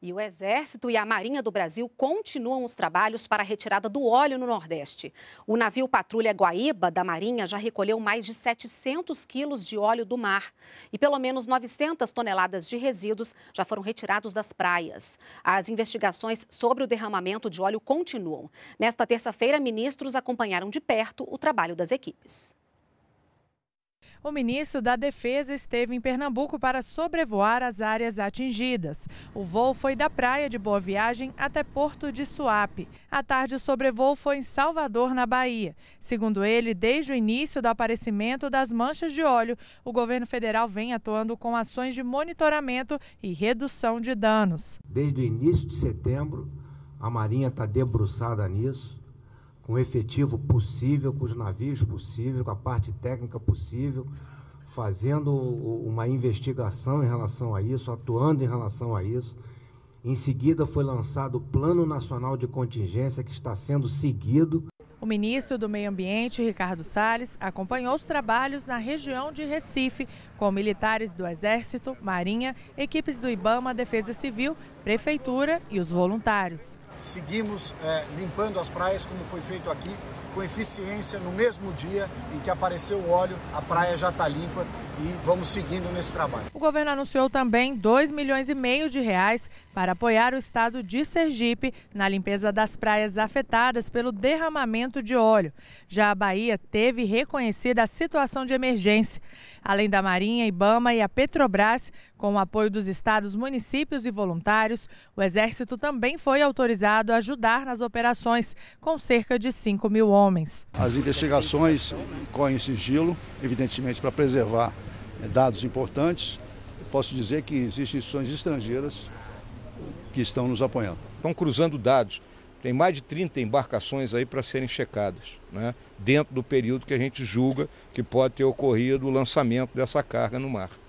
E o Exército e a Marinha do Brasil continuam os trabalhos para a retirada do óleo no Nordeste. O navio Patrulha Guaíba da Marinha já recolheu mais de 700 quilos de óleo do mar e pelo menos 900 toneladas de resíduos já foram retirados das praias. As investigações sobre o derramamento de óleo continuam. Nesta terça-feira, ministros acompanharam de perto o trabalho das equipes. O ministro da Defesa esteve em Pernambuco para sobrevoar as áreas atingidas. O voo foi da praia de Boa Viagem até Porto de Suape. À tarde, o sobrevoo foi em Salvador, na Bahia. Segundo ele, desde o início do aparecimento das manchas de óleo, o governo federal vem atuando com ações de monitoramento e redução de danos. Desde o início de setembro, a Marinha está debruçada nisso com o efetivo possível, com os navios possível, com a parte técnica possível, fazendo uma investigação em relação a isso, atuando em relação a isso. Em seguida, foi lançado o Plano Nacional de Contingência, que está sendo seguido. O ministro do Meio Ambiente, Ricardo Salles, acompanhou os trabalhos na região de Recife, com militares do Exército, Marinha, equipes do IBAMA, Defesa Civil, Prefeitura e os voluntários seguimos é, limpando as praias como foi feito aqui, com eficiência no mesmo dia em que apareceu o óleo, a praia já está limpa e vamos seguindo nesse trabalho. O governo anunciou também 2 milhões e meio de reais para apoiar o estado de Sergipe na limpeza das praias afetadas pelo derramamento de óleo. Já a Bahia teve reconhecida a situação de emergência. Além da Marinha, Ibama e a Petrobras, com o apoio dos estados, municípios e voluntários, o Exército também foi autorizado autorizado a ajudar nas operações, com cerca de 5 mil homens. As investigações correm sigilo, evidentemente para preservar eh, dados importantes. posso dizer que existem instituições estrangeiras que estão nos apoiando. Estão cruzando dados. Tem mais de 30 embarcações aí para serem checadas, né? dentro do período que a gente julga que pode ter ocorrido o lançamento dessa carga no mar.